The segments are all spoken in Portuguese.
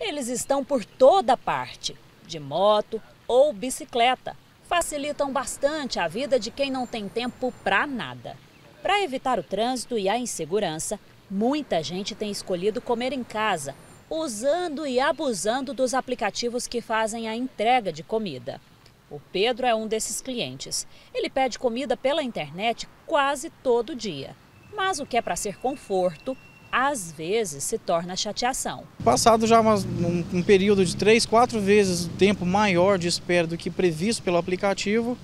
Eles estão por toda parte, de moto ou bicicleta. Facilitam bastante a vida de quem não tem tempo para nada. Para evitar o trânsito e a insegurança, muita gente tem escolhido comer em casa, usando e abusando dos aplicativos que fazem a entrega de comida. O Pedro é um desses clientes. Ele pede comida pela internet quase todo dia. Mas o que é para ser conforto às vezes se torna chateação. Passado já umas, um, um, período de três, quatro vezes o tempo maior de espera do que previsto pelo aplicativo,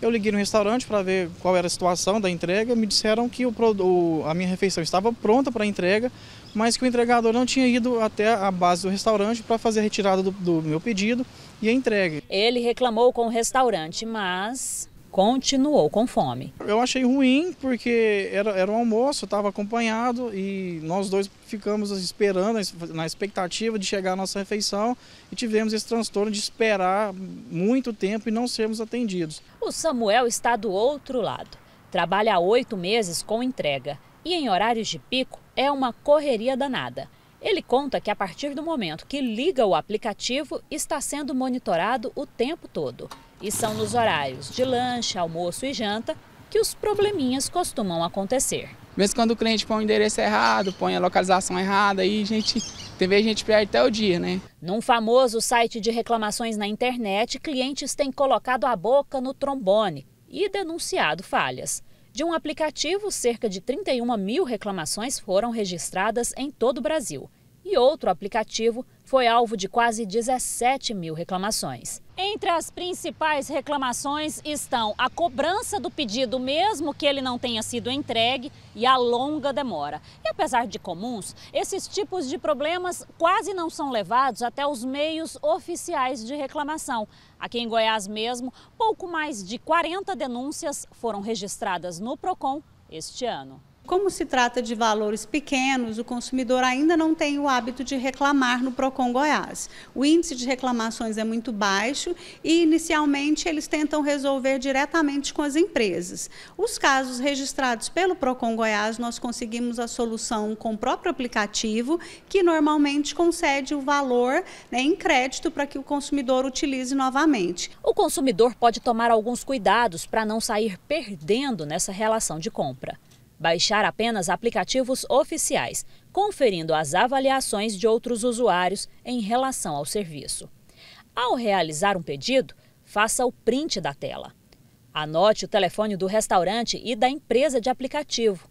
eu liguei no restaurante para ver qual era a situação da entrega. Me disseram que o, o, a minha refeição estava pronta para entrega, mas que o entregador não tinha ido até a base do restaurante para fazer a retirada do, do meu pedido e a entrega. Ele reclamou com o restaurante, mas continuou com fome. Eu achei ruim porque era, era um almoço, estava acompanhado e nós dois ficamos esperando, na expectativa de chegar a nossa refeição e tivemos esse transtorno de esperar muito tempo e não sermos atendidos. O Samuel está do outro lado. Trabalha há oito meses com entrega e em horários de pico é uma correria danada. Ele conta que a partir do momento que liga o aplicativo, está sendo monitorado o tempo todo. E são nos horários de lanche, almoço e janta que os probleminhas costumam acontecer. Mesmo quando o cliente põe o endereço errado, põe a localização errada, aí a gente, tem vezes a gente perde até o dia, né? Num famoso site de reclamações na internet, clientes têm colocado a boca no trombone e denunciado falhas. De um aplicativo, cerca de 31 mil reclamações foram registradas em todo o Brasil e outro aplicativo foi alvo de quase 17 mil reclamações. Entre as principais reclamações estão a cobrança do pedido, mesmo que ele não tenha sido entregue, e a longa demora. E apesar de comuns, esses tipos de problemas quase não são levados até os meios oficiais de reclamação. Aqui em Goiás mesmo, pouco mais de 40 denúncias foram registradas no PROCON este ano. Como se trata de valores pequenos, o consumidor ainda não tem o hábito de reclamar no Procon Goiás. O índice de reclamações é muito baixo e inicialmente eles tentam resolver diretamente com as empresas. Os casos registrados pelo Procon Goiás, nós conseguimos a solução com o próprio aplicativo, que normalmente concede o valor né, em crédito para que o consumidor utilize novamente. O consumidor pode tomar alguns cuidados para não sair perdendo nessa relação de compra baixar apenas aplicativos oficiais, conferindo as avaliações de outros usuários em relação ao serviço. Ao realizar um pedido, faça o print da tela. Anote o telefone do restaurante e da empresa de aplicativo.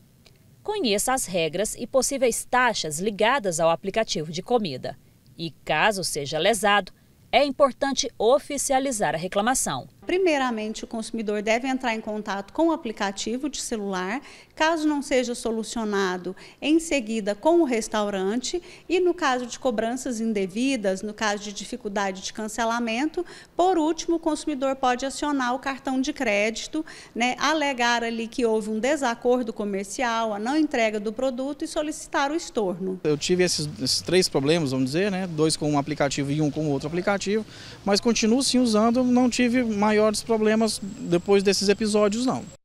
Conheça as regras e possíveis taxas ligadas ao aplicativo de comida. E caso seja lesado, é importante oficializar a reclamação primeiramente o consumidor deve entrar em contato com o aplicativo de celular, caso não seja solucionado, em seguida com o restaurante e no caso de cobranças indevidas, no caso de dificuldade de cancelamento, por último o consumidor pode acionar o cartão de crédito, né, alegar ali que houve um desacordo comercial, a não entrega do produto e solicitar o estorno. Eu tive esses, esses três problemas, vamos dizer, né, dois com um aplicativo e um com outro aplicativo, mas continuo sim usando, não tive maior maiores problemas depois desses episódios, não.